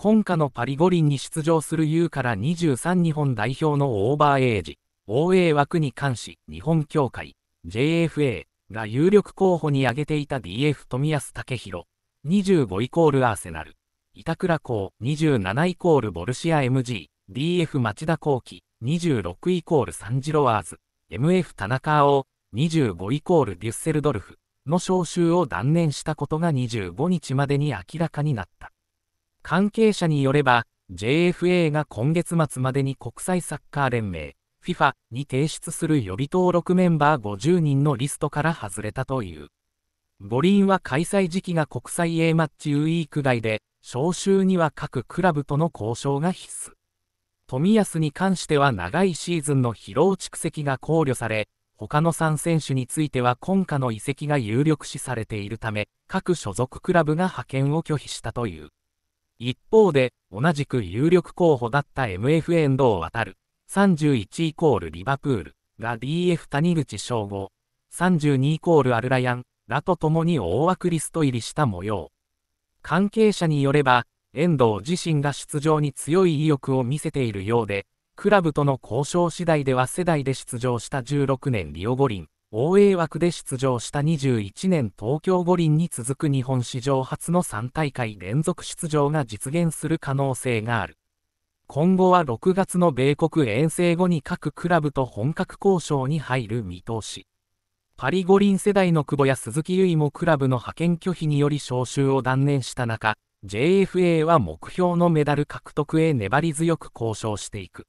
今夏のパリ五輪に出場する U から23日本代表のオーバーエイジ、OA 枠に関し、日本協会、JFA が有力候補に挙げていた DF 富安武弘、25イコールアーセナル、板倉港27イコールボルシア MG、DF 町田幸喜、26イコールサンジロワーズ、MF 田中碧、25イコールデュッセルドルフの招集を断念したことが25日までに明らかになった。関係者によれば、JFA が今月末までに国際サッカー連盟、FIFA に提出する予備登録メンバー50人のリストから外れたという。五輪は開催時期が国際 A マッチウィーク外で、招集には各クラブとの交渉が必須。冨安に関しては長いシーズンの疲労蓄積が考慮され、他の3選手については今夏の移籍が有力視されているため、各所属クラブが派遣を拒否したという。一方で、同じく有力候補だった MF 遠藤渡る、31イコールリバプールが DF 谷口称号、32イコールアルラヤンらと共に大枠リスト入りした模様。関係者によれば、遠藤自身が出場に強い意欲を見せているようで、クラブとの交渉次第では世代で出場した16年リオ五輪、応援枠で出場した21年東京五輪に続く日本史上初の3大会連続出場が実現する可能性がある。今後は6月の米国遠征後に各クラブと本格交渉に入る見通し。パリ五輪世代の久保や鈴木唯もクラブの派遣拒否により招集を断念した中、JFA は目標のメダル獲得へ粘り強く交渉していく。